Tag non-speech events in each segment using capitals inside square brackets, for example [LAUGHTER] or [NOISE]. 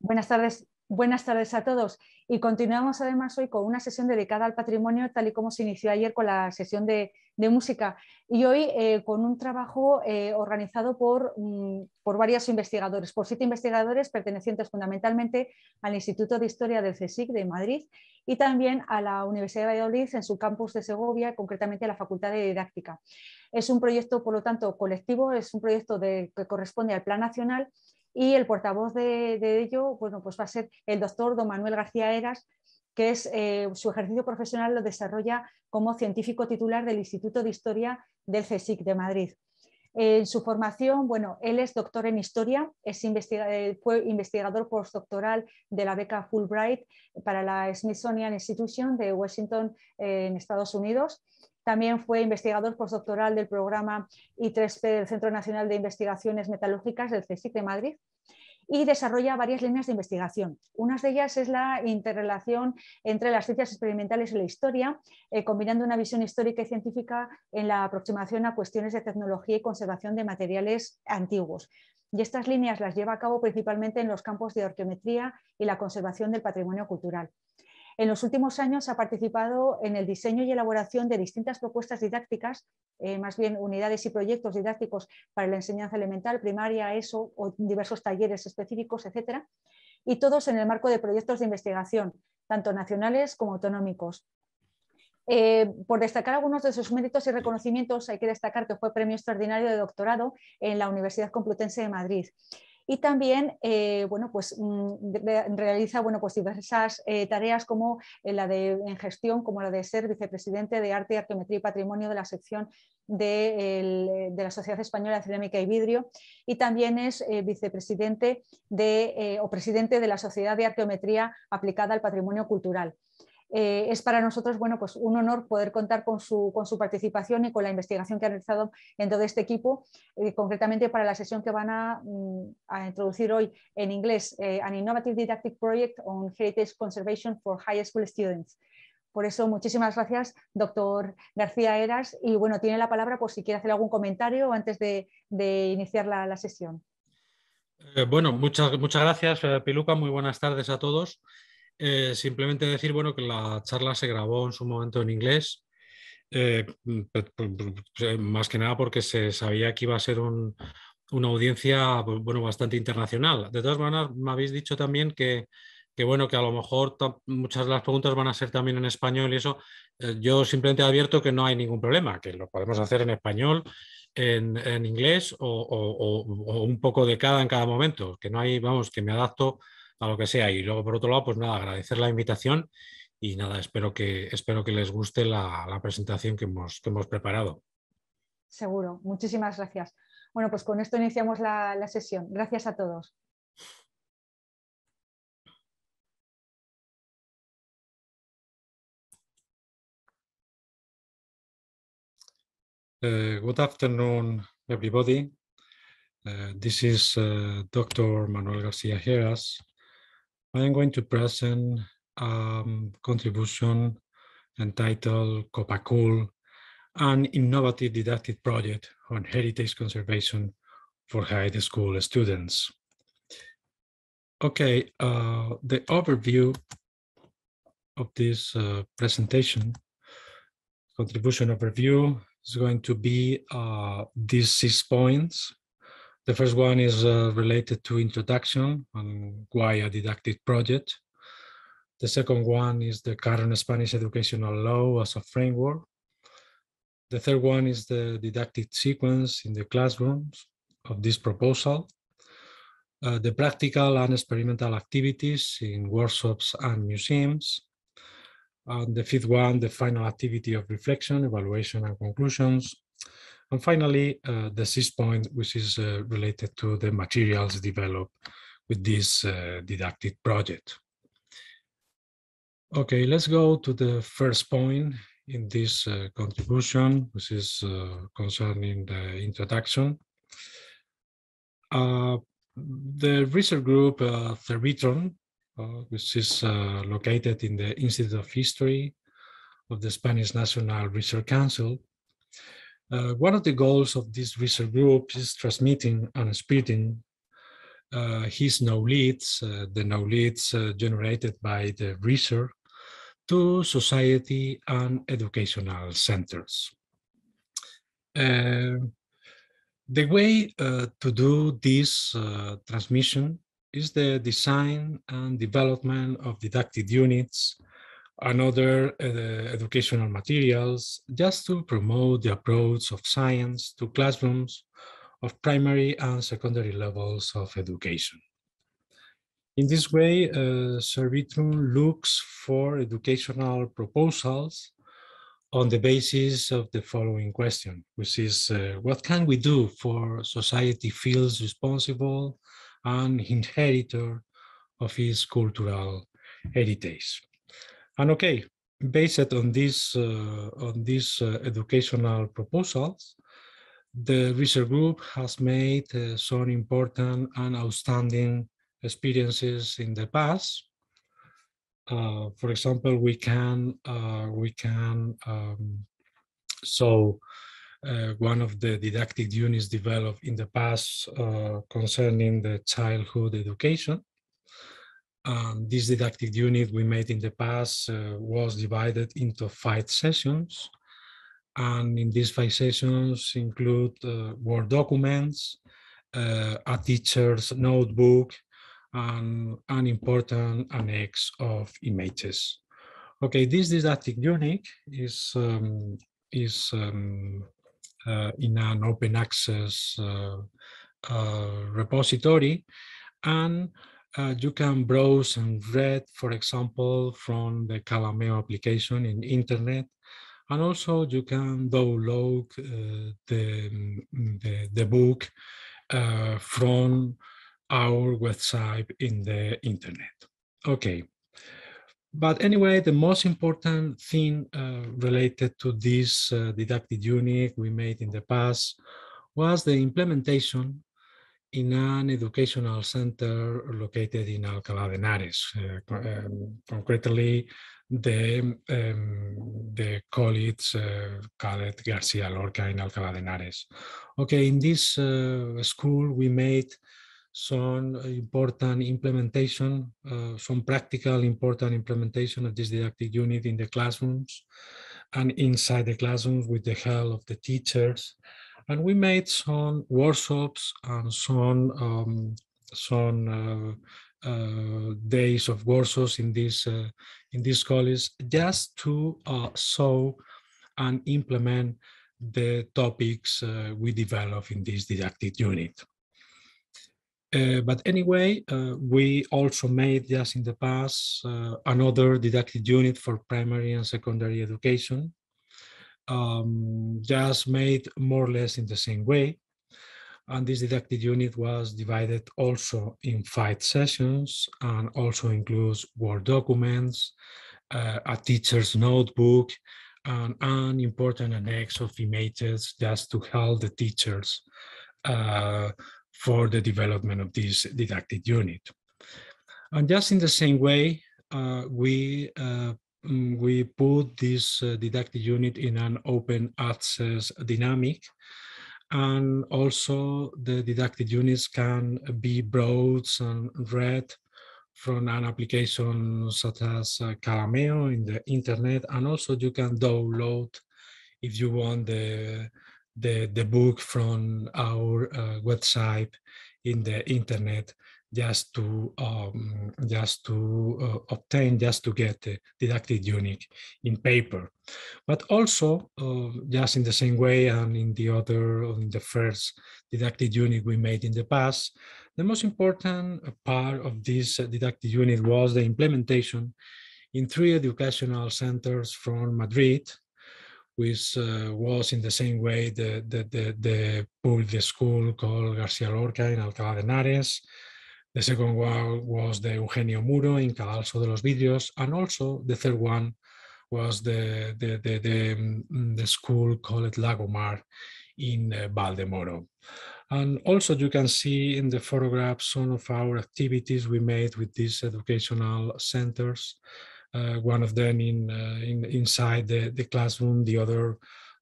Buenas tardes, buenas tardes a todos. Y continuamos además hoy con una sesión dedicada al patrimonio, tal y como se inició ayer con la sesión de, música. Y hoy eh, con un trabajo eh, organizado mm, por, varios investigadores, por siete investigadores pertenecientes fundamentalmente al Instituto de Historia del CSIC de Madrid y también a la Universidad de Valladolid en su campus de Segovia, concretamente a la Facultad de Didáctica. Es un proyecto, por lo tanto, colectivo, es un proyecto que corresponde al Plan Nacional y el portavoz de, ello pues va a ser el doctor don Manuel García Eras, que es, eh, su ejercicio profesional lo desarrolla como científico titular del Instituto de Historia del CSIC de Madrid. En su formación, bueno, él es doctor en historia, es eh, fue investigador postdoctoral de la beca Fulbright para la Smithsonian Institution de Washington eh, en Estados Unidos también fue investigador postdoctoral del programa I3P del Centro Nacional de Investigaciones Metalúrgicas del CSIC de Madrid y desarrolla varias líneas de investigación. Una de ellas es la interrelación entre las ciencias experimentales y la historia, eh, combinando una visión histórica y científica en la aproximación a cuestiones de tecnología y conservación de materiales antiguos. Y estas líneas las lleva a cabo principalmente en los campos de arqueometría y la conservación del patrimonio cultural. En los últimos años ha participado en el diseño y elaboración de distintas propuestas didácticas, eh, más bien unidades y proyectos didácticos para la enseñanza elemental, primaria, ESO o diversos talleres específicos, etc. Y todos en el marco de proyectos de investigación, tanto nacionales como autonómicos. Eh, por destacar algunos de sus méritos y reconocimientos, hay que destacar que fue premio extraordinario de doctorado en la Universidad Complutense de Madrid y también eh, bueno, pues, mm, realiza bueno, pues diversas eh, tareas como eh, la de gestión, como la de ser vicepresidente de Arte, Arqueometría y Patrimonio de la sección de, la Sociedad Española de Cerámica y Vidrio y también es vicepresidente o presidente de la Sociedad de Arqueometría Aplicada al Patrimonio Cultural. Eh, es para nosotros pues un honor poder contar con su, participación y con la investigación que han realizado en todo este equipo, eh, concretamente para la sesión que van a, mm, introducir hoy en inglés, eh, An Innovative Didactic Project on Heritage Conservation for High School Students. Por eso, muchísimas gracias, doctor García Eras. Y bueno, tiene la palabra por si quiere hacer algún comentario antes de, iniciar la, sesión. bueno, muchas, muchas gracias, Piluca. Muy buenas tardes a todos. Eh, simplemente decir bueno, que la charla se grabó en su momento en inglés, eh, mm, más que nada porque se sabía que iba a ser una audiencia bueno, bastante internacional. De todas maneras, me habéis dicho también que, bueno, que a lo mejor muchas de las preguntas van a ser también en español y eso. Eh, yo simplemente advierto que no hay ningún problema, que lo podemos hacer en español, en, inglés o, un poco de cada en cada momento, que no hay, vamos, que me adapto a lo que sea. Y luego, por otro lado, pues nada, agradecer la invitación y nada, espero que, espero que les guste la, presentación que hemos, preparado. Seguro, muchísimas gracias. Bueno, pues con esto iniciamos la, sesión. Gracias a todos. Uh, good afternoon, everybody. Uh, this is uh, doctor Manuel García Heras, I am going to present um, contribution entitled COPACOOL, an innovative didactic project on heritage conservation for high school students. Okay, uh, the overview of this uh, presentation, contribution overview, is going to be uh, these six points. The first one is uh, related to introduction and why a didactic project. The second one is the current Spanish educational law as a framework. The third one is the didactic sequence in the classrooms of this proposal. Uh, the practical and experimental activities in workshops and museums. And the fifth one, the final activity of reflection, evaluation and conclusions. And finally, uh, the sixth point, which is uh, related to the materials developed with this uh, didactic project. Okay, let's go to the first point in this uh, contribution, which is uh, concerning the introduction. Uh, the research group uh, Theritron, which is located in the Institute of History of the Spanish National Research Council, uh, one of the goals of this research group is transmitting and spreading uh, his know leads, uh, the know leads uh, generated by the research, to society and educational centers. Uh, the way uh, to do this transmission is the design and development of didactic units and other uh, eh, educational materials just to promote the approach of science to classrooms of primary and secondary levels of education. In this way, uh, eh, Servitrum looks for educational proposals on the basis of the following question, which is uh, what can we do for society feels responsible and inheritor of its cultural heritage? And okay, based on these uh, on these uh, educational proposals, the research group has made uh, some important and outstanding experiences in the past. Uh, for example, we can uh, we can um, so uh, one of the didactic units developed in the past concerning the childhood education um, this didactic unit we made in the past uh, was divided into five sessions. And in these five sessions include uh, Word documents, uh, a teacher's notebook, and an important annex of images. Okay, this didactic unit is, um, is um, uh, in an open access uh, uh, repository and uh, you can browse and read, for example, from the Calameo application in internet. And also you can download uh, the, mm, the, the, book uh, from our website in the internet. Okay. But anyway, the most important thing uh, related to this uh, didactic unit we made in the past was the implementation in an educational center located in Alcalá de Henares, uh, um, concretely the, um, the college uh, eh, called García Lorca in Alcalá de Henares. Okay, in this uh, school we made some important implementation, some practical important implementation of this didactic unit in the classrooms and inside the classrooms with the help of the teachers and we made some workshops and some um, some uh, uh, days of workshops in this uh, in these college just to uh, show and implement the topics uh, we develop in this didactic unit. Uh, but anyway, we also made just in the past another didactic unit for primary and secondary education um, just made more or less in the same way. And this didactic unit was divided also in five sessions and also includes Word documents, uh, a teacher's notebook, and an important annex of images just to help the teachers uh, for the development of this didactic unit. And just in the same way, uh, we uh, Mm, we put this uh, didactic unit in an open access dynamic and also the deducted units can be browsed and read from an application such as uh, Calameo in the internet and also you can download if you want the the, the book from our uh, website in the internet just to um, just to uh, obtain just to get a uh, deducted unit in paper but also uh, just in the same way and in the other in the first deducted unit we made in the past the most important part of this deducted unit was the implementation in three educational centers from madrid which uh, was in the same way the the the, the school called Garcia Lorca in Alcalá de Henares, the second one was the Eugenio Muro in Cadalso de los Vidrios, and also the third one was the, the, the, the, mm, the school called Lagomar in uh, Valdemoro. And also you can see in the photograph some of our activities we made with these educational centers. Uh, one of them in, uh, in inside the, the classroom, the other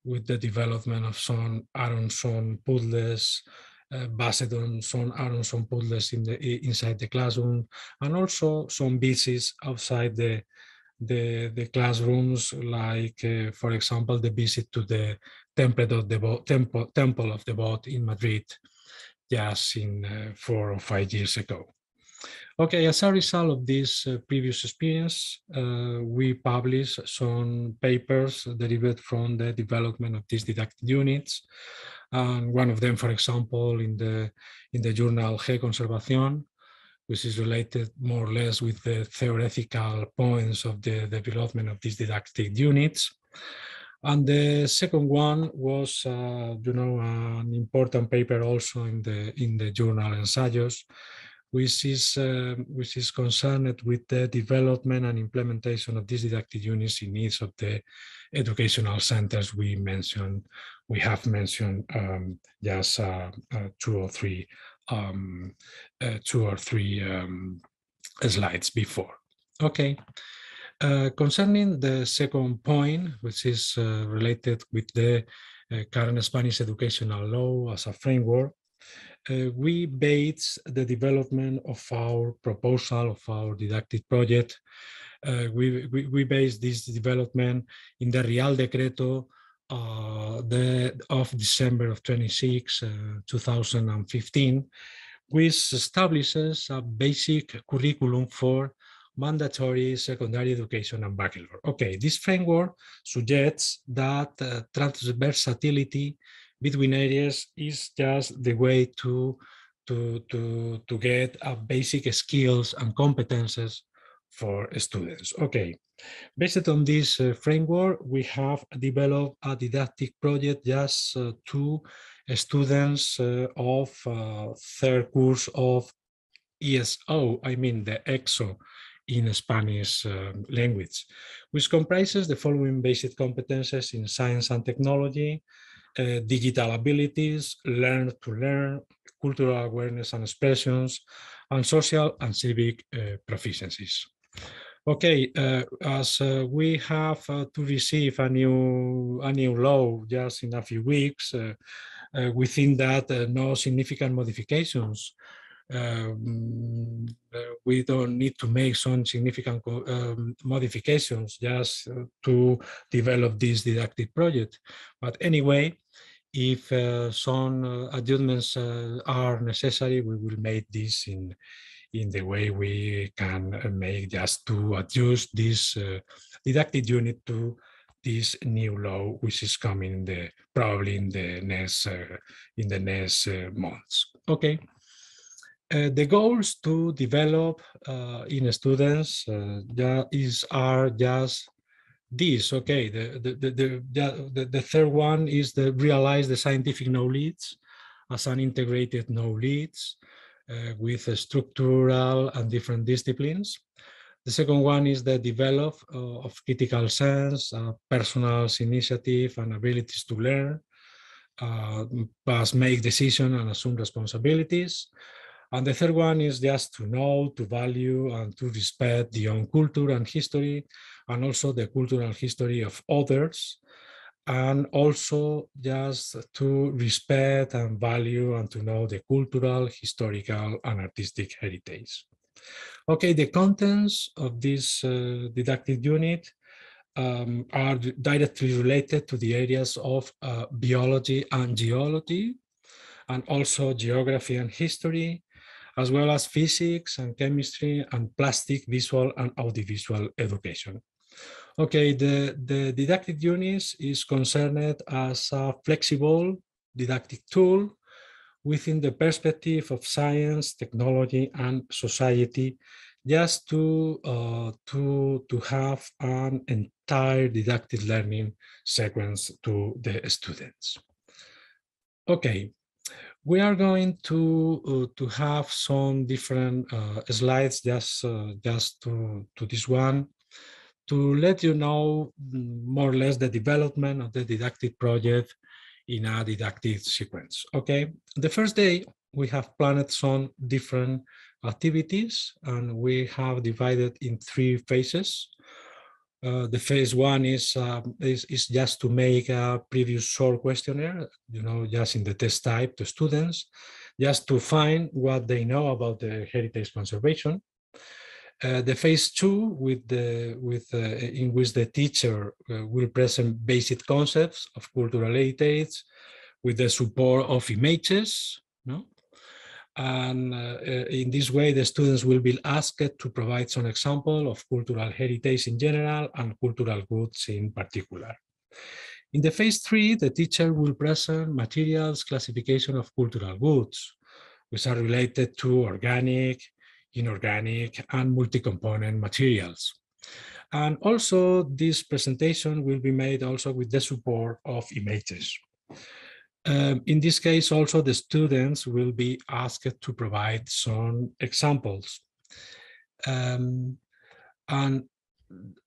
with the development of some Aronson puzzles, Eh, based on some Aronson puzzles in the, inside the classroom, and also some visits outside the, the, the classrooms, like, uh, for example, the visit to the temple of the, Bo- temple, temple of the Boat in Madrid just in uh, four or five years ago. Okay, as a result of this uh, previous experience, uh, we published some papers derived from the development of these didactic units, and one of them, for example, in the in the journal G Conservation, which is related more or less with the theoretical points of the, the development of these didactic units. And the second one was, uh, you know, an important paper also in the in the journal Ensayos, which is, uh, which is concerned with the development and implementation of these didactic units in each of the educational centers we mentioned, we have mentioned um, just uh, uh, two or three, um, uh, two or three um, slides before. Okay. Uh, concerning the second point, which is uh, related with the current Spanish educational law as a framework, uh, we base the development of our proposal of our didactic project. Uh, we, we, we, base this development in the Real Decreto uh, the, of December of 26, uh, 2015, which establishes a basic curriculum for mandatory secondary education and baccalaureate. Okay, this framework suggests that uh, transversality between areas is just the way to to to to get a uh, basic skills and competences for students. Okay, based on this uh, framework, we have developed a didactic project just uh, to students uh, of uh, third course of ESO, I mean the EXO in Spanish language, which comprises the following basic competences in science and technology, uh, digital abilities, learn to learn, cultural awareness and expressions, and social and civic uh, proficiencies. Okay, uh, as uh, we have uh, to receive a new, a new law just in a few weeks, within that no significant modifications um, uh, we don't need to make some significant um, modifications just uh, to develop this deductive project. But anyway, if uh, some uh, adjustments uh, are necessary, we will make this in in the way we can uh, make just to adjust this deductive unit to this new law, which is coming in the probably in the next in the next months. Okay. Uh, the goals to develop uh, in students uh, is, are just this, okay, the, the, the, the, the, third one is the realize the scientific knowledge as an integrated knowledge uh, with structural and different disciplines. The second one is the develop uh, of critical sense, personal initiative and abilities to learn, uh, plus make decision and assume responsibilities. And the third one is just to know, to value, and to respect the own culture and history, and also the cultural history of others. And also just to respect and value and to know the cultural, historical, and artistic heritage. Okay, the contents of this uh, didactic unit um, are directly related to the areas of uh, biology and geology, and also geography and history, as well as physics and chemistry and plastic, visual and audiovisual education. Okay, the, the didactic units is concerned as a flexible didactic tool within the perspective of science, technology, and society, just to, uh, to, to have an entire didactic learning sequence to the students. Okay, we are going to uh, to have some different uh, slides just uh, just to to this one to let you know mm, more or less the development of the didactic project in a didactic sequence okay the first day we have planned some different activities and we have divided in three phases uh, the phase one is, uh, is, is just to make a previous short questionnaire, you know, just in the test type to students, just to find what they know about the heritage conservation. Uh, the phase two, with the with uh, in which the teacher uh, will present basic concepts of cultural heritage, with the support of images, no? And uh, uh, in this way, the students will be asked to provide some example of cultural heritage in general and cultural goods in particular. In the phase three, the teacher will present materials classification of cultural goods, which are related to organic, inorganic, and multi-component materials. And also this presentation will be made also with the support of images. Um, in this case, also the students will be asked to provide some examples. Um, and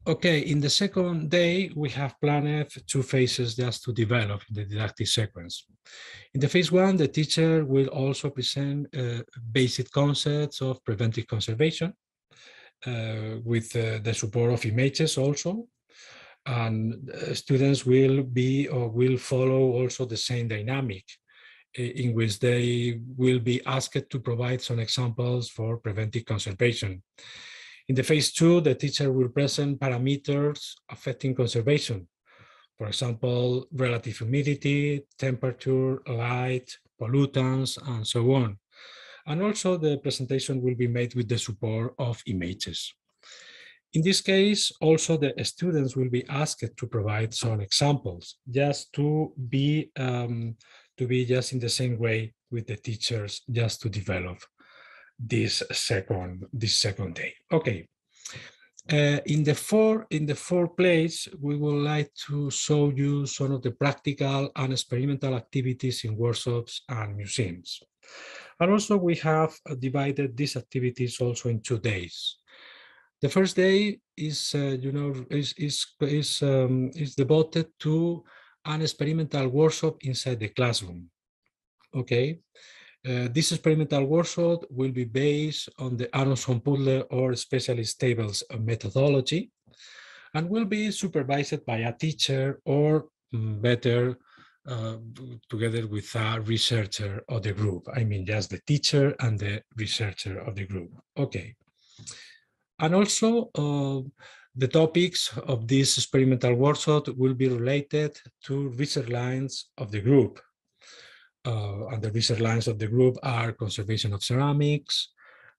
okay, in the second day, we have planned two phases just to develop the didactic sequence. In the phase one, the teacher will also present uh, basic concepts of preventive conservation uh, with uh, the support of images also and uh, students will be or will follow also the same dynamic in which they will be asked to provide some examples for preventive conservation. In the phase two, the teacher will present parameters affecting conservation. For example, relative humidity, temperature, light, pollutants, and so on. And also the presentation will be made with the support of images. In this case, also the students will be asked to provide some examples just to be um, to be just in the same way with the teachers just to develop this second this second day. Okay. Uh, in the four in the four place, we would like to show you some of the practical and experimental activities in workshops and museums. And also we have divided these activities also in two days. The first day is, uh, you know, is is is um, is devoted to an experimental workshop inside the classroom. Okay, uh, this experimental workshop will be based on the Aronson Pudler or specialist tables methodology, and will be supervised by a teacher or mm, better uh, together with a researcher of the group. I mean, just the teacher and the researcher of the group. Okay. And also, uh, the topics of this experimental workshop will be related to research lines of the group. Uh, and the research lines of the group are conservation of ceramics,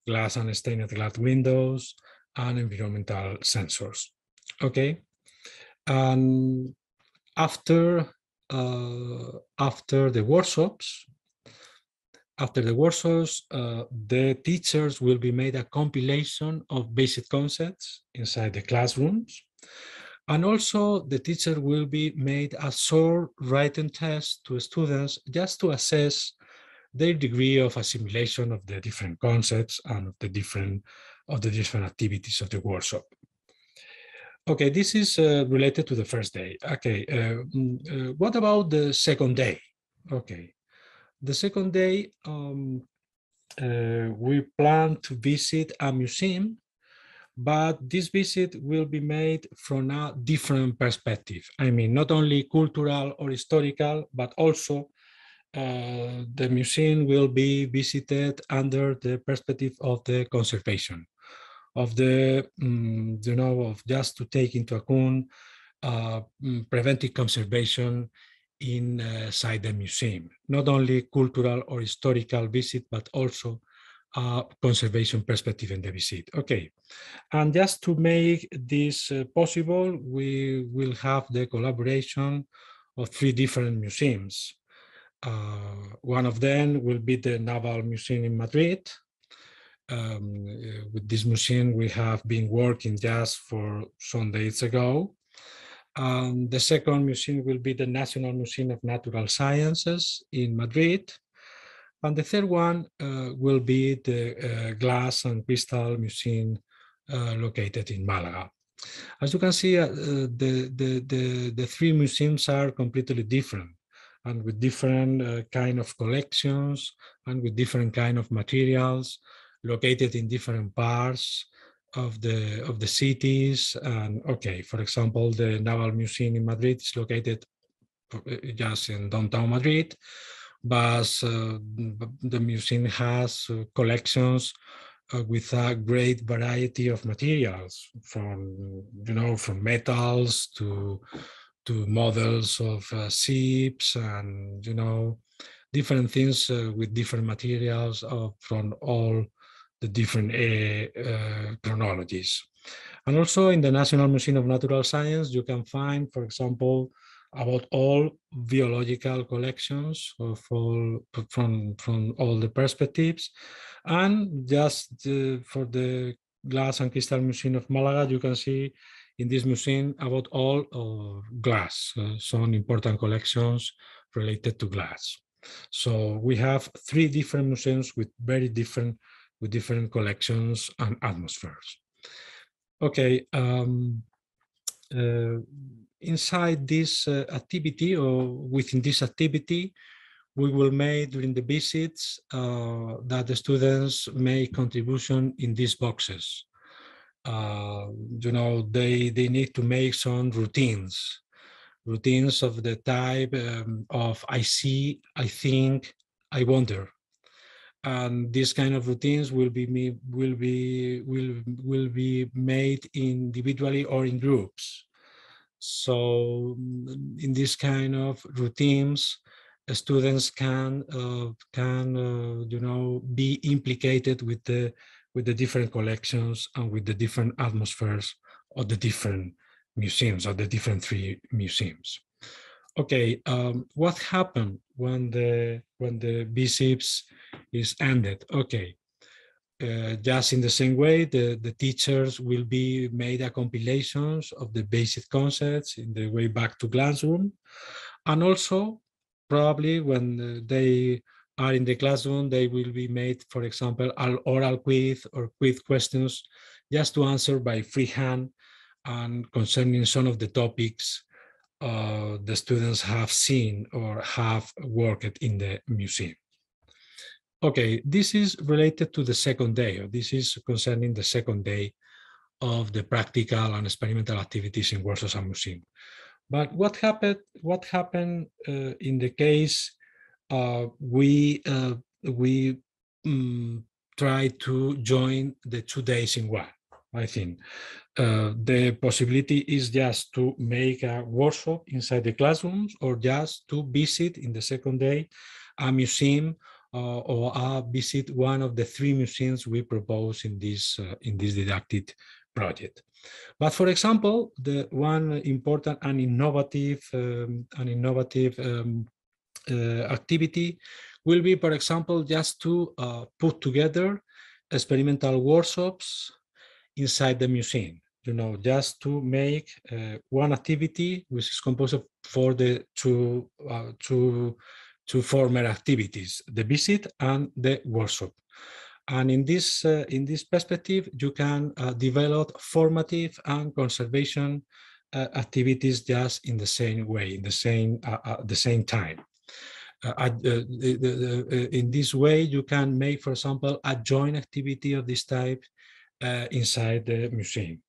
glass and stained glass windows, and environmental sensors. Okay. And after uh, after the workshops, after the workshops, uh, the teachers will be made a compilation of basic concepts inside the classrooms. And also the teacher will be made a short writing test to students just to assess their degree of assimilation of the different concepts and of the different of the different activities of the workshop. Okay, this is uh, related to the first day. Okay, uh, mm, uh what about the second day? Okay, the second day, um, uh, we plan to visit a museum, but this visit will be made from a different perspective. I mean, not only cultural or historical, but also uh, the museum will be visited under the perspective of the conservation, of the, um, you know, of just to take into account uh, mm, preventive conservation inside the museum. Not only cultural or historical visit, but also conservation perspective in the visit. Okay, and just to make this uh, possible, we will have the collaboration of three different museums. Uh, one of them will be the Naval Museum in Madrid. Um, uh, with this museum, we have been working just for some days ago um, the second museum will be the National Museum of Natural Sciences in Madrid. And the third one uh, will be the uh, Glass and Crystal Museum uh, located in Malaga. As you can see, uh, the, the, the, the, three museums are completely different and with different uh, kind of collections and with different kind of materials located in different parts of the of the cities and okay for example the naval museum in madrid is located uh, just in downtown madrid but uh, the museum has uh, collections uh, with a great variety of materials from you know from metals to to models of uh, ships and you know different things uh, with different materials from all the different eh, eh, chronologies. And also in the National Museum of Natural Science, you can find, for example, about all biological collections of all, from, from all the perspectives. And just the, eh, for the Glass and Crystal Museum of Malaga, you can see in this museum about all of glass, uh, some important collections related to glass. So we have three different museums with very different with different collections and atmospheres. Okay, um, uh, inside this uh, activity or within this activity, we will make during the visits uh, that the students make contribution in these boxes. Uh, you know, they, they need to make some routines, routines of the type um, of I see, I think, I wonder and these kind of routines will be will be will will be made individually or in groups so mm, in this kind of routines students can uh, can uh, you know be implicated with the with the different collections and with the different atmospheres of the different museums or the different three museums okay, um, what happened when the when the BCIPS is ended? Okay, uh, just in the same way, the, the teachers will be made a compilations of the basic concepts in the way back to classroom. And also, probably when uh, they are in the classroom, they will be made, for example, oral quiz or quiz questions just to answer by freehand and concerning some of the topics uh, the students have seen or have worked in the museum. Okay, this is related to the second day, or this is concerning the second day of the practical and experimental activities in Warsaw Museum. But what happened, what happened uh, in the case uh, we, uh, we um, mm, try to join the two days in one? I think. Uh, the possibility is just to make a workshop inside the classrooms or just to visit in the second day a museum uh, or uh, visit one of the three museums we propose in this, uh, in this deducted project. But for example, the one important and innovative, um, innovative um, uh, activity will be, for example, just to uh, put together experimental workshops inside the museum you know just to make uh, one activity which is composed of for the two uh, two two former activities the visit and the workshop and in this uh, in this perspective you can uh, develop formative and conservation uh, activities just in the same way in the same at uh, the same time uh, uh, in this way, you can make, for example, a joint activity of this type uh, inside the museum.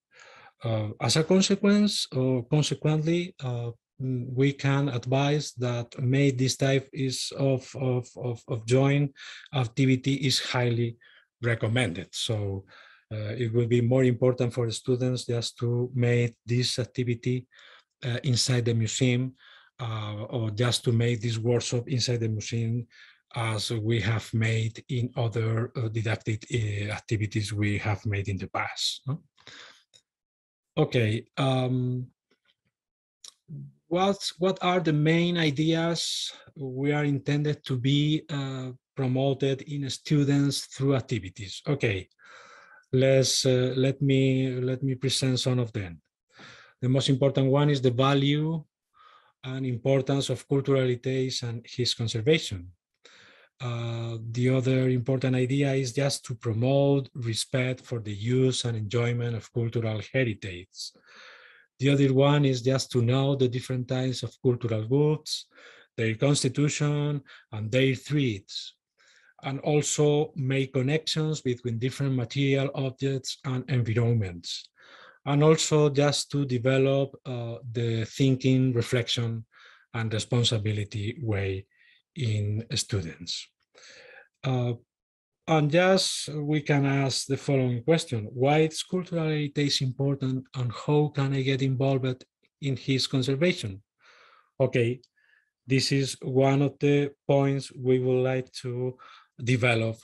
Uh, as a consequence, or consequently, uh, mm, we can advise that may this type is of, of, of, of joint activity is highly recommended. So uh, it will be more important for the students just to make this activity uh, inside the museum uh, or just to make this workshop inside the museum as we have made in other uh, didactic uh, activities we have made in the past. No? Okay. Um, what, what are the main ideas we are intended to be uh, promoted in students through activities? Okay, let's uh, let me let me present some of them. The most important one is the value and importance of cultural heritage and his conservation. Uh, the other important idea is just to promote respect for the use and enjoyment of cultural heritage. The other one is just to know the different types of cultural goods, their constitution, and their threats, and also make connections between different material objects and environments. And also just to develop uh, the thinking, reflection, and responsibility way in students. Uh, and just uh, we can ask the following question. Why is cultural heritage important and how can I get involved in his conservation? Okay, this is one of the points we would like to develop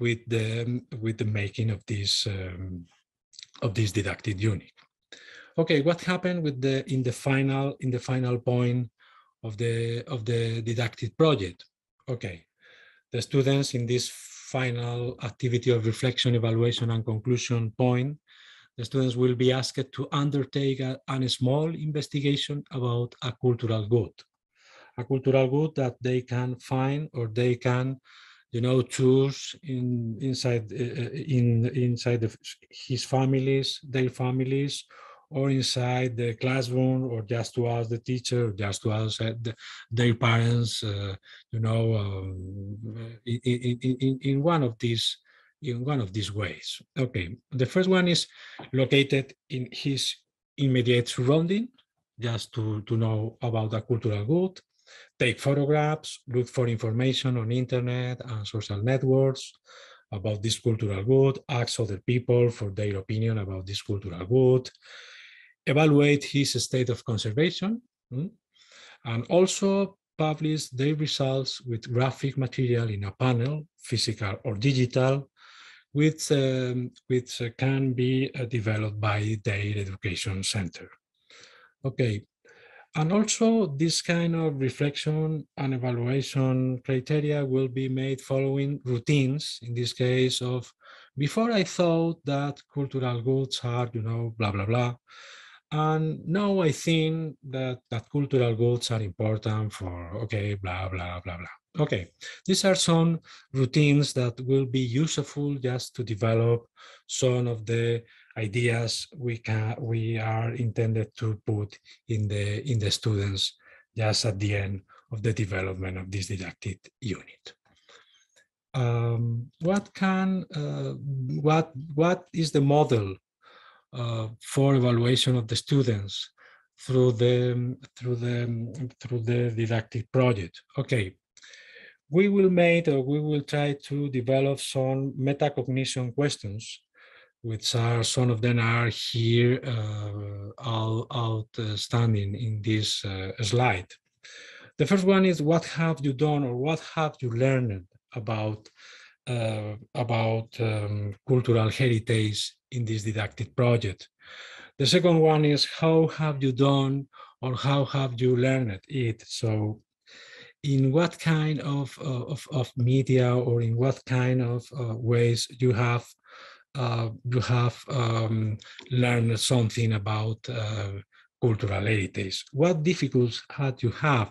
with the, um, with the making of this, um, of this didactic unit. Okay, what happened with the in the final in the final point of the of the deducted project. Okay, the students in this final activity of reflection, evaluation, and conclusion point, the students will be asked to undertake a, a small investigation about a cultural good, a cultural good that they can find or they can, you know, choose in inside uh, in inside the, his families, their families, or inside the classroom or just to ask the teacher just to ask uh, their parents uh, you know um, in, in, in, in one of these in one of these ways okay the first one is located in his immediate surrounding just to, to know about the cultural good take photographs look for information on internet and social networks about this cultural good, ask other people for their opinion about this cultural good, evaluate his state of conservation, hmm, and also publish their results with graphic material in a panel, physical or digital, which, um, which can be uh, developed by their education center. Okay, and also this kind of reflection and evaluation criteria will be made following routines, in this case of, before I thought that cultural goods are, you know, blah, blah, blah, and now I think that, that cultural goods are important for, okay, blah, blah, blah, blah. Okay, these are some routines that will be useful just to develop some of the ideas we can we are intended to put in the in the students just at the end of the development of this didactic unit. Um, what can uh, what what is the model uh, for evaluation of the students through the through the through the didactic project. Okay, we will make or we will try to develop some metacognition questions, which are some of them are here uh, all outstanding in this uh, slide. The first one is what have you done or what have you learned about uh, about um, cultural heritage in this didactic project. The second one is how have you done or how have you learned it? So in what kind of, uh, of, of media or in what kind of uh, ways you have uh, you have um, learned something about uh, cultural heritage. What difficulties had you have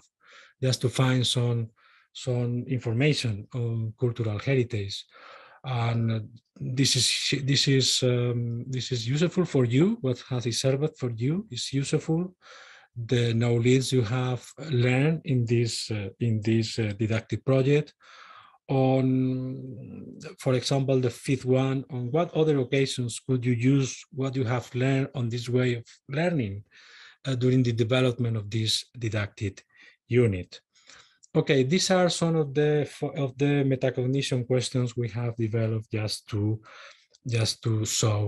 just to find some some information on cultural heritage? and uh, this is this is um, this is useful for you what has it served for you is useful the knowledge you have learned in this uh, in this uh, didactic project on for example the fifth one on what other occasions could you use what you have learned on this way of learning uh, during the development of this didactic unit Okay, these are some of the of the metacognition questions we have developed just to just to show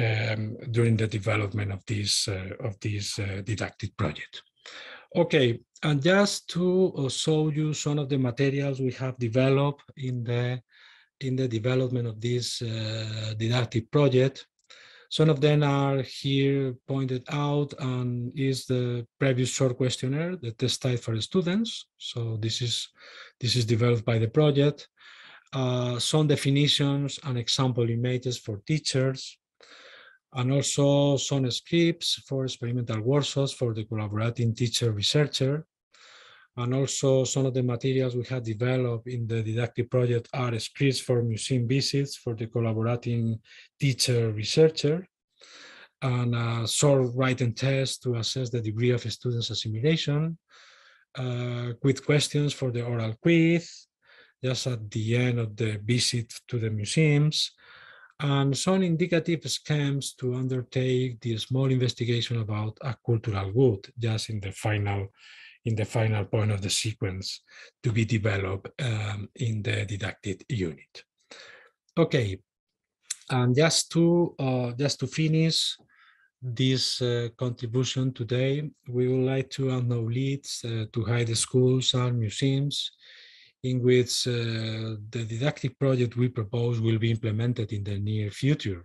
um, during the development of this uh, of this uh, didactic project. Okay, and just to uh, show you some of the materials we have developed in the in the development of this uh, didactic project, some of them are here pointed out and is the previous short questionnaire, the test type for students. So this is, this is developed by the project. Uh, some definitions and example images for teachers, and also some scripts for experimental workshops for the collaborating teacher researcher, and also some of the materials we have developed in the didactic project are scripts for museum visits for the collaborating teacher researcher and a short writing test to assess the degree of students assimilation uh, with questions for the oral quiz just at the end of the visit to the museums and some indicative schemes to undertake the small investigation about a cultural good just in the final in the final point of the sequence to be developed um, in the didactic unit. Okay, and just to uh, just to finish this uh, contribution today, we would like to acknowledge uh, to high schools and museums in which uh, the didactic project we propose will be implemented in the near future.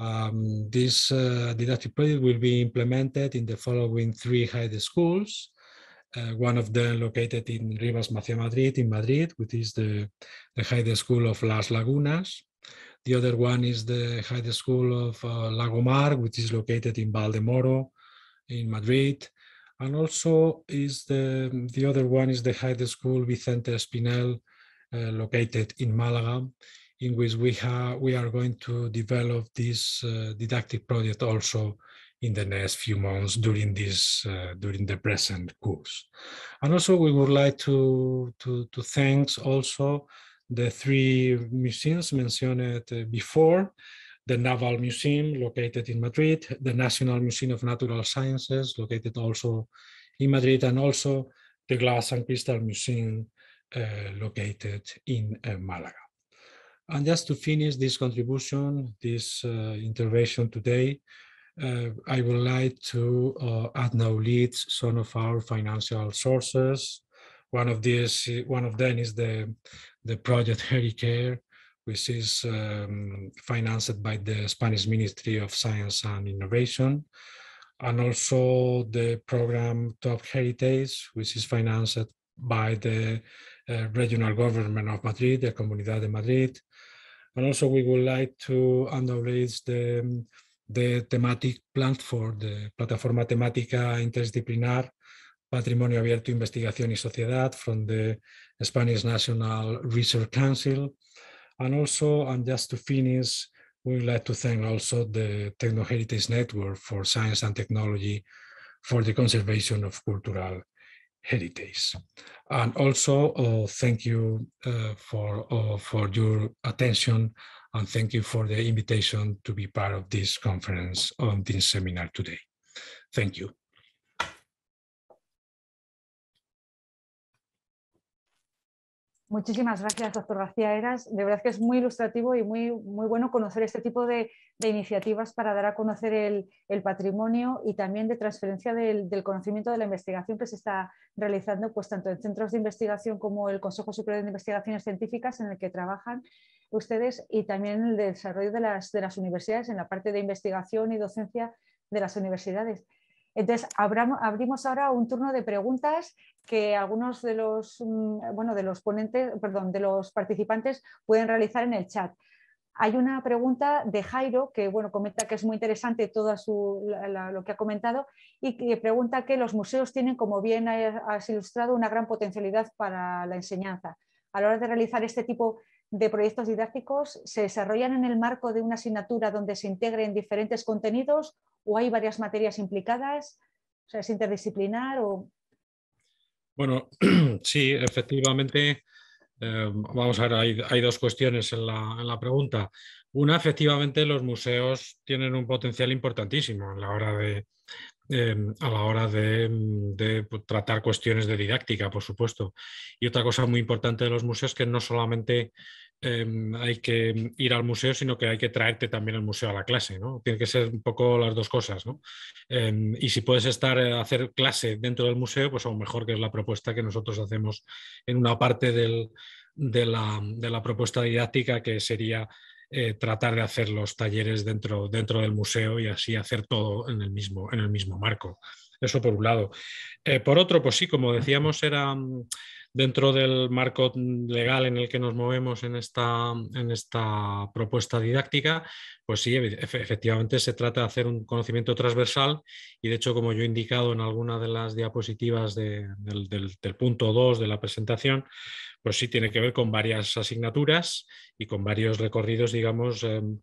Um, this uh, didactic project will be implemented in the following three high schools, uh, one of them located in Rivas Macia Madrid, in Madrid, which is the, the high school of Las Lagunas. The other one is the high school of uh, Lagomar, which is located in Valdemoro, in Madrid. And also is the, the other one is the high school Vicente Espinel, uh, located in Malaga, in which we, ha- we are going to develop this uh, didactic project also in the next few months during this uh, during the present course. And also, we would like to to to thanks also the three museums mentioned uh, before the Naval Museum located in Madrid, the National Museum of Natural Sciences located also in Madrid, and also the Glass and Crystal Museum uh, located in uh, Malaga. And just to finish this contribution, this uh, intervention today, uh, I would like to uh, acknowledge some of our financial sources. One of these, one of them is the the project Hericare, [LAUGHS] which is um, financed by the Spanish Ministry of Science and Innovation, and also the program Top Heritage, which is financed by the uh, regional government of Madrid, the Comunidad de Madrid. And also we would like to acknowledge the the thematic platform the plataforma temática interdisciplinar Patrimonio Abierto, Investigación y Sociedad from the Spanish National Research Council. And also, and just to finish, we would like to thank also the Techno Heritage Network for Science and Technology for the conservation of cultural heritage. And also, uh, thank you uh, for, uh, for your attention and thank you for the invitation to be part of this conference on this seminar today. Thank you. Muchísimas gracias, doctor García Eras. De verdad que es muy ilustrativo y muy, muy bueno conocer este tipo de, iniciativas para dar a conocer el, patrimonio y también de transferencia del, conocimiento de la investigación que se está realizando, pues tanto en centros de investigación como el Consejo Superior de Investigaciones Científicas en el que trabajan ustedes y también el desarrollo de las universidades en la parte de investigación y docencia de las universidades. Entonces, abrimos ahora un turno de preguntas que algunos de los, mm, de los ponentes, perdón, de los participantes pueden realizar en el chat. Hay una pregunta de Jairo que bueno, comenta que es muy interesante todo su, lo que ha comentado y que pregunta que los museos tienen, como bien has ilustrado, una gran potencialidad para la enseñanza. A la hora de realizar este tipo de proyectos didácticos se desarrollan en el marco de una asignatura donde se integren diferentes contenidos o hay varias materias implicadas? O sea, ¿Es interdisciplinar o...? Bueno, [CLEARS THROAT] sí, efectivamente. Eh, vamos a ver, hay, dos cuestiones en la, pregunta. Una, efectivamente, los museos tienen un potencial importantísimo a la hora de, em, a la hora de, de, pues, tratar cuestiones de didáctica, por supuesto. Y otra cosa muy importante de los museos es que no solamente Em, hay que ir al museo, sino que hay que traerte también al museo a la clase, ¿no? Tiene que ser un poco las dos cosas, ¿no? Em, y si puedes estar eh, hacer clase dentro del museo, pues a lo mejor que es la propuesta que nosotros hacemos en una parte de, la, propuesta didáctica, que sería eh, tratar de hacer los talleres dentro, dentro del museo y así hacer todo en el mismo, en el mismo marco. Eso por un lado. Eh, por otro, pues sí, como decíamos, era mm, dentro del marco legal en el que nos movemos en esta, en esta propuesta didáctica, pues sí, efectivamente se trata de hacer un conocimiento transversal y de hecho, como yo he indicado en alguna de las diapositivas del, punto 2 de la presentación, pues sí tiene que ver con varias asignaturas y con varios recorridos, digamos, em,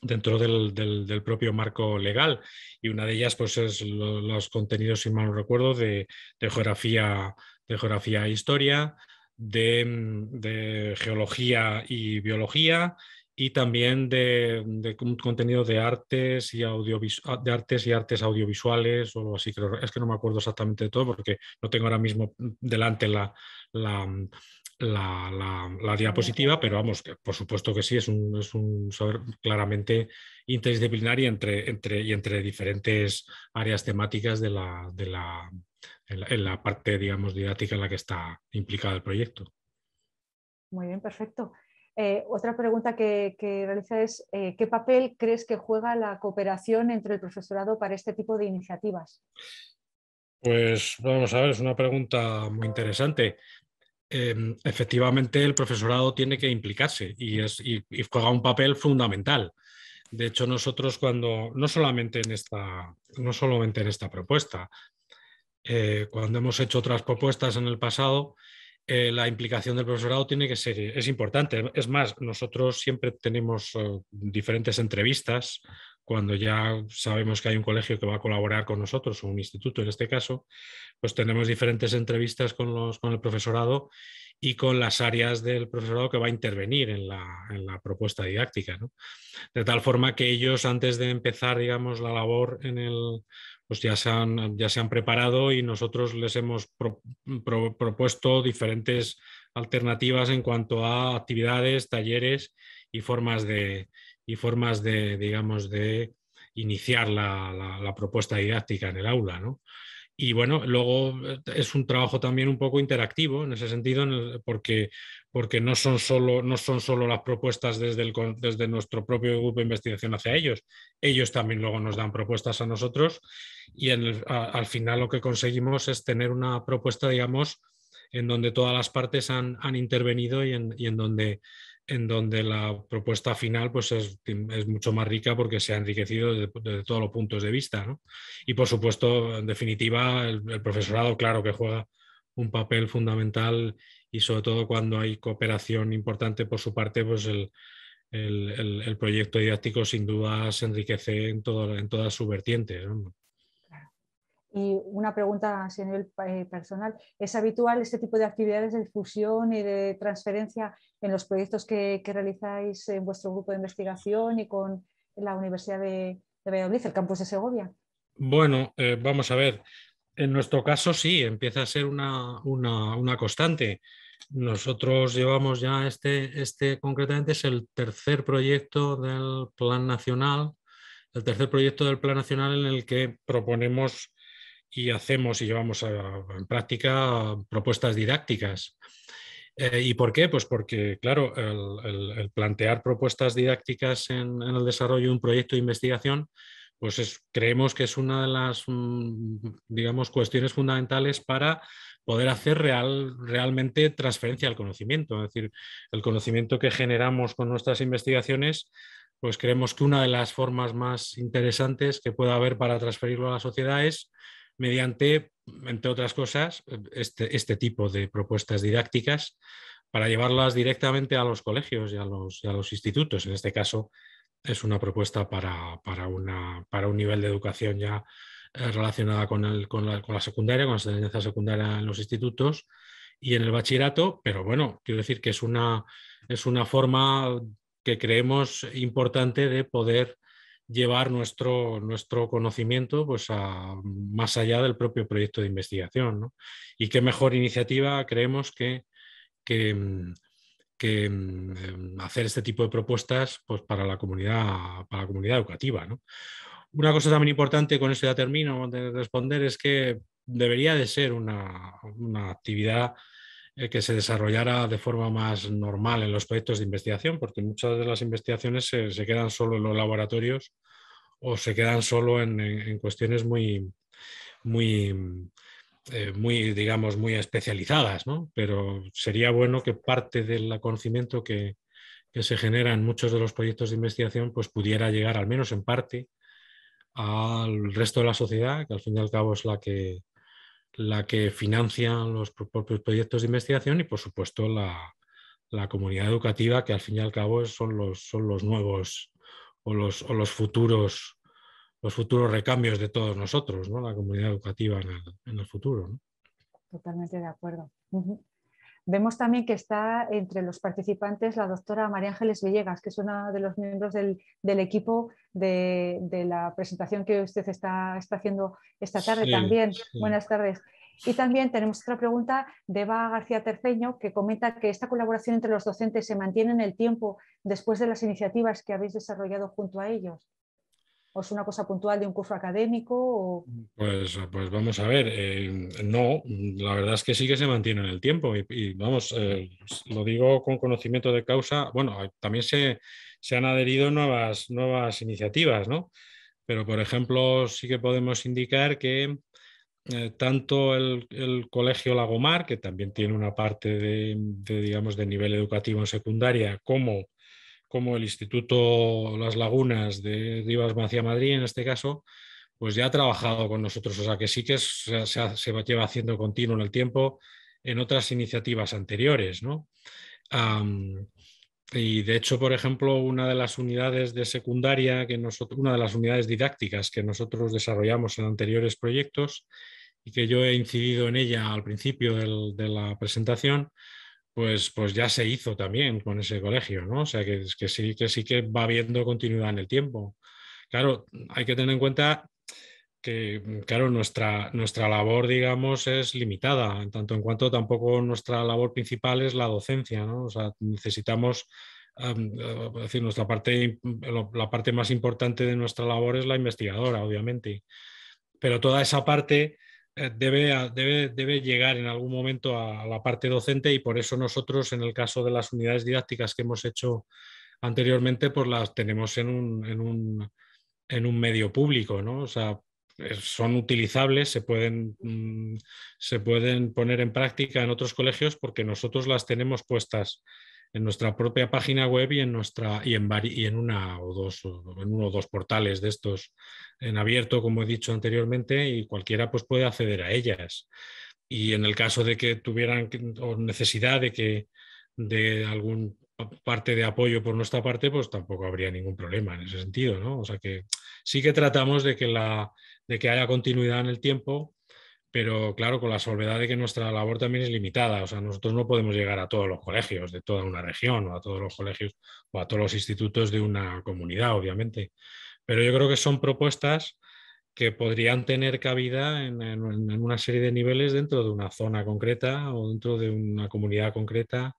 dentro del, propio marco legal. Y una de ellas pues, es los contenidos, si mal no recuerdo, de geografía de geografía e historia, mm, de, geología y biología y también de, de contenido ah, de artes y artes audiovisuales o algo así. Creo. Es que no me acuerdo exactamente de todo porque no tengo ahora mismo mm, delante la, la mm, diapositiva, pero vamos, por supuesto que sí, es un, es un saber claramente interdisciplinario entre, entre, y entre diferentes áreas temáticas de la, en la, parte, digamos, didáctica en la que está implicado el proyecto. Muy bien, perfecto. Eh, otra pregunta que, realiza es, eh, ¿qué papel crees que juega la cooperación entre el profesorado para este tipo de iniciativas? Pues vamos a ver, es una pregunta muy interesante. Em, efectivamente, el profesorado tiene que implicarse y, es, juega un papel fundamental. De hecho, nosotros cuando, no solamente en esta, no solamente en esta propuesta, eh, cuando hemos hecho otras propuestas en el pasado, eh, la implicación del profesorado tiene que ser, es importante. Es más, nosotros siempre tenemos eh, diferentes entrevistas cuando ya sabemos que hay un colegio que va a colaborar con nosotros o un instituto en este caso, pues tenemos diferentes entrevistas con, los, con el profesorado y con las áreas del profesorado que va a intervenir en la, propuesta didáctica. De tal forma que ellos, antes de empezar, digamos, la labor en el pues ya se han, ya se han preparado y nosotros les hemos propuesto diferentes alternativas en cuanto a actividades, talleres y formas de, formas de digamos, de iniciar la, propuesta didáctica en el aula, Y bueno, luego eh, es un trabajo también un poco interactivo en ese sentido, porque porque no son solo, no son solo las propuestas desde, el, desde nuestro propio grupo de investigación hacia ellos, ellos también luego nos dan propuestas a nosotros y al final lo que conseguimos es tener una propuesta, digamos, en donde todas las partes han, intervenido y en, en donde en donde la propuesta final pues es, es, mucho más rica porque se ha enriquecido desde, todos los puntos de vista. Y por supuesto, en definitiva, el, el, profesorado, claro que juega un papel fundamental y sobre todo cuando hay cooperación importante por su parte, pues el, proyecto didáctico sin duda se enriquece en, toda su vertiente. Y una pregunta a nivel eh, personal. ¿Es habitual este tipo de actividades de difusión y de transferencia en los proyectos que, realizáis en vuestro grupo de investigación y con la Universidad de, Valladolid, el campus de Segovia? Bueno, eh, vamos a ver. En nuestro caso sí, empieza a ser una, constante. Nosotros llevamos ya este, este concretamente es el tercer proyecto del Plan Nacional, el tercer proyecto del Plan Nacional en el que proponemos y hacemos y llevamos en práctica propuestas didácticas. Eh, ¿Y por qué? Pues porque, claro, el, plantear propuestas didácticas en, el desarrollo de un proyecto de investigación pues creemos que es una de las, mm, digamos, cuestiones fundamentales para poder hacer real, realmente transferencia al conocimiento. Es decir, el conocimiento que generamos con nuestras investigaciones, pues creemos que una de las formas más interesantes que pueda haber para transferirlo a la sociedad es mediante, entre otras cosas, este, este tipo de propuestas didácticas para llevarlas directamente a los colegios y a los, y a los institutos, en este caso es una propuesta para, una, para un nivel de educación ya eh, relacionada con, la, secundaria, con la enseñanza secundaria en los institutos y en el bachillerato, pero bueno, quiero decir que es una, es una forma que creemos importante de poder llevar nuestro, nuestro conocimiento pues, más allá del propio proyecto de investigación. Y qué mejor iniciativa creemos que, que mm, que mm, em, hacer este tipo de propuestas pues, para, la comunidad, para la comunidad educativa. Una cosa también importante, con esto ya termino de responder, es que debería de ser una, actividad eh, que se desarrollara de forma más normal en los proyectos de investigación, porque muchas de las investigaciones se, quedan solo en los laboratorios o se quedan solo en, en, en cuestiones muy, muy, eh, muy, digamos, muy especializadas, ¿no? Pero sería bueno que parte del conocimiento que, se genera en muchos de los proyectos de investigación pues pudiera llegar al menos en parte al resto de la sociedad, que al fin y al cabo es la que, la que financia los propios proyectos de investigación y, por supuesto, la, comunidad educativa, que al fin y al cabo son los, son los nuevos o los, o los futuros los futuros recambios de todos nosotros, la comunidad educativa en el, futuro. Totalmente de acuerdo. Vemos también que está entre los participantes la doctora María Ángeles Villegas, que es una de los miembros del, equipo de, la presentación que usted está, haciendo esta tarde también. Buenas tardes. Y también tenemos otra pregunta de Eva García Terceño, que comenta que esta colaboración entre los docentes se mantiene en el tiempo después de las iniciativas que habéis desarrollado junto a ellos. ¿O es una cosa puntual de un curso académico? Pues, pues vamos a ver, eh, no, la verdad es que sí que se mantiene en el tiempo y, vamos, eh, lo digo con conocimiento de causa, bueno, eh, también se, han adherido nuevas, nuevas iniciativas, ¿no? Pero, por ejemplo, sí que podemos indicar que tanto el, Colegio Lagomar, que también tiene una parte de, de, digamos, de nivel educativo en secundaria, como como el Instituto Las Lagunas de Rivas Macía Madrid, en este caso, pues ya ha trabajado con nosotros. O sea que sí que se, se, lleva haciendo continuo en el tiempo en otras iniciativas anteriores, ¿no? y de hecho, por ejemplo, una de las unidades de secundaria, que nosotros, una de las unidades didácticas que nosotros desarrollamos en anteriores proyectos y que yo he incidido en ella al principio de la presentación, pues, pues, ya se hizo también con ese colegio, ¿no? O sea, que, que, sí, que sí que va habiendo continuidad en el tiempo. Claro, hay que tener en cuenta que, mm, claro, nuestra, nuestra labor, digamos, es limitada, en tanto en cuanto tampoco nuestra labor principal es la docencia, ¿no? O sea, necesitamos eh, decir, nuestra parte, mm, la parte más importante de nuestra labor es la investigadora, obviamente. Pero toda esa parte eh, debe, llegar en algún momento a, la parte docente y por eso nosotros, en el caso de las unidades didácticas que hemos hecho anteriormente, pues las tenemos en un, medio público, ¿no? O sea, eh, son utilizables, mm, se pueden poner en práctica en otros colegios porque nosotros las tenemos puestas en nuestra propia página web y en, nuestra, y en, una o dos, en uno o dos portales de estos en abierto, como he dicho anteriormente, y cualquiera pues, puede acceder a ellas. Y en el caso de que tuvieran necesidad de que de algún parte de apoyo por nuestra parte, pues tampoco habría ningún problema en ese sentido, ¿no? O sea que sí que tratamos de que, la, de que haya continuidad en el tiempo pero claro, con la solvedad de que nuestra labor también es limitada, o sea, nosotros no podemos llegar a todos los colegios de toda una región o a todos los colegios o a todos los institutos de una comunidad, obviamente. Pero yo creo que son propuestas que podrían tener cabida en, una serie de niveles dentro de una zona concreta o dentro de una comunidad concreta,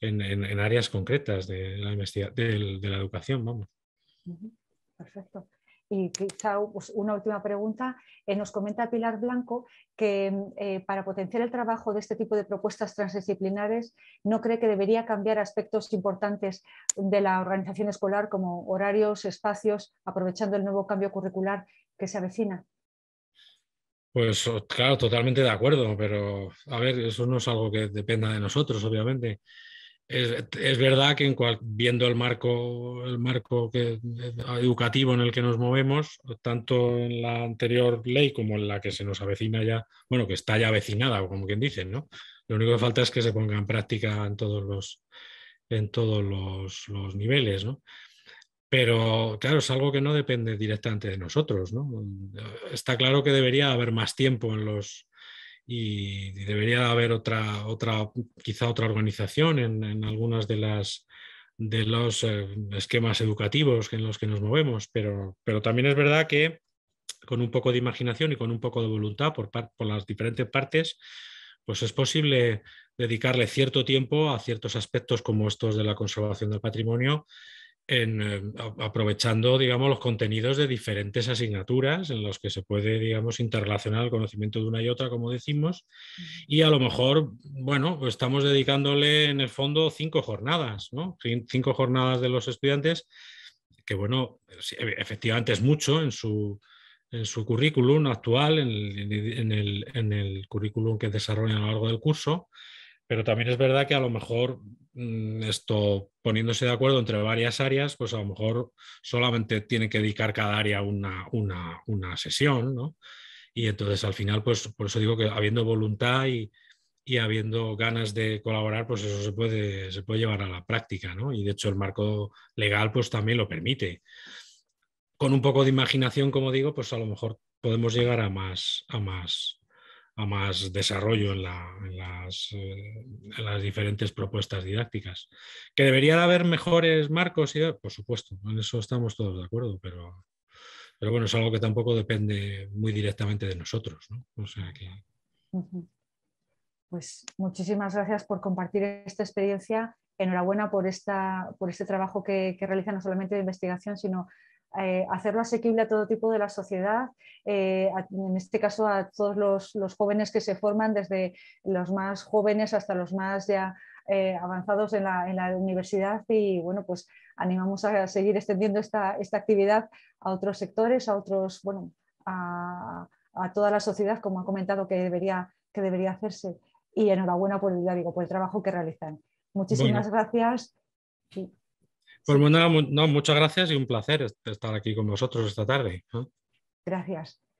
en, áreas concretas de la, de la educación, vamos. Perfecto. Y quizá pues, una última pregunta. Eh, nos comenta Pilar Blanco que eh, para potenciar el trabajo de este tipo de propuestas transdisciplinares no cree que debería cambiar aspectos importantes de la organización escolar como horarios, espacios, aprovechando el nuevo cambio curricular que se avecina. Pues claro, totalmente de acuerdo, pero a ver, eso no es algo que dependa de nosotros, obviamente es, verdad que viendo el marco, el marco educativo en el que nos movemos, tanto en la anterior ley como en la que se nos avecina ya, bueno, que está ya avecinada, como quien dice, ¿no? Lo único que falta es que se ponga en práctica en todos los, en todos los niveles, ¿no? Pero claro, es algo que no depende directamente de nosotros, ¿no? Está claro que debería haber más tiempo en los, y, debería haber otra, otra, quizá otra organización en, en algunas de las de los eh, esquemas educativos en los que nos movemos, pero, pero también es verdad que con un poco de imaginación y con un poco de voluntad por, por, las diferentes partes, pues es posible dedicarle cierto tiempo a ciertos aspectos como estos de la conservación del patrimonio en, em, aprovechando, digamos, los contenidos de diferentes asignaturas en los que se puede, digamos, interrelacionar el conocimiento de una y otra, como decimos, y a lo mejor, bueno, pues estamos dedicándole en el fondo cinco jornadas, ¿no? Cinco jornadas de los estudiantes, que bueno, e, efectivamente es mucho en su, en su currículum actual, en el, en el, en el currículum que desarrollan a lo largo del curso, pero también es verdad que a lo mejor mm, esto poniéndose de acuerdo entre varias áreas, pues a lo mejor solamente tiene que dedicar cada área una, una, sesión, ¿no? Y entonces al final, pues por eso digo que habiendo voluntad y, habiendo ganas de colaborar, pues eso se puede, se puede llevar a la práctica, ¿no? Y de hecho el marco legal pues también lo permite. Con un poco de imaginación, como digo, pues a lo mejor podemos llegar a más, a más, a más desarrollo en, eh, en, las, diferentes propuestas didácticas. ¿Que debería de haber mejores marcos? Y, por supuesto, en eso estamos todos de acuerdo, pero, pero bueno, es algo que tampoco depende muy directamente de nosotros. ¿no? Pues muchísimas gracias por compartir esta experiencia. Enhorabuena por, esta, por este trabajo que, que realiza no solamente de investigación, sino eh, hacerlo asequible a todo tipo de la sociedad, eh, en este caso a todos los, jóvenes que se forman, desde los más jóvenes hasta los más ya eh, avanzados en la, universidad y bueno, pues animamos a seguir extendiendo esta, actividad a otros sectores, a otros, bueno, a, toda la sociedad, como ha comentado que debería, que debería hacerse. Y enhorabuena por, digo, por el trabajo que realizan. Muchísimas gracias. Pues bueno, no, muchas gracias y un placer estar aquí con vosotros esta tarde. Gracias.